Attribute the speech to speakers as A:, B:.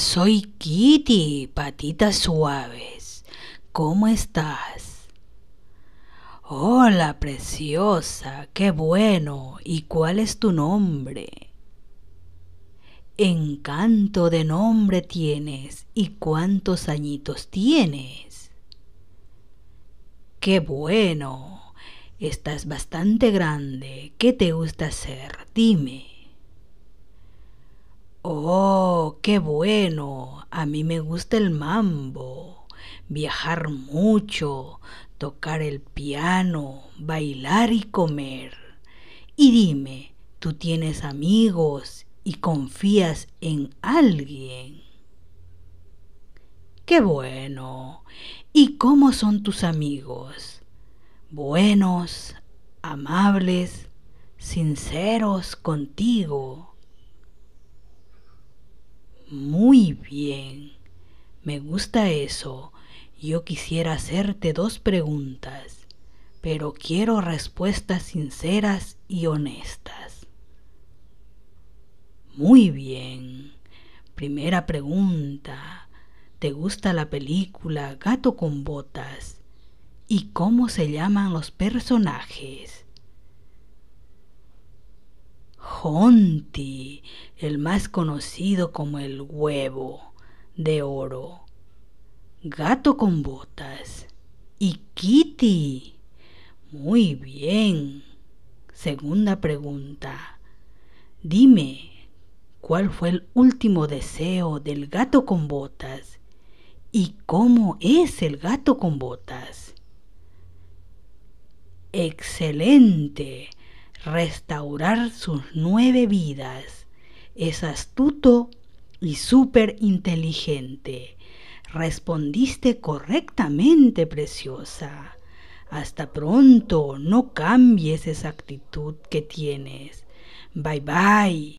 A: Soy Kitty, patitas suaves. ¿Cómo estás? Hola, preciosa, qué bueno. ¿Y cuál es tu nombre? Encanto de nombre tienes y cuántos añitos tienes. Qué bueno. Estás bastante grande. ¿Qué te gusta hacer? Dime. Oh, qué bueno. A mí me gusta el mambo, viajar mucho, tocar el piano, bailar y comer. Y dime, ¿tú tienes amigos y confías en alguien? Qué bueno. ¿Y cómo son tus amigos? Buenos, amables, sinceros contigo muy bien. Me gusta eso. Yo quisiera hacerte dos preguntas, pero quiero respuestas sinceras y honestas. Muy bien. Primera pregunta. ¿Te gusta la película Gato con Botas? ¿Y cómo se llaman los personajes? Jonti, el más conocido como el huevo de oro, gato con botas y Kitty. Muy bien. Segunda pregunta. Dime, ¿cuál fue el último deseo del gato con botas? ¿Y cómo es el gato con botas? Excelente restaurar sus nueve vidas. Es astuto y súper inteligente. Respondiste correctamente, preciosa. Hasta pronto, no cambies esa actitud que tienes. Bye bye.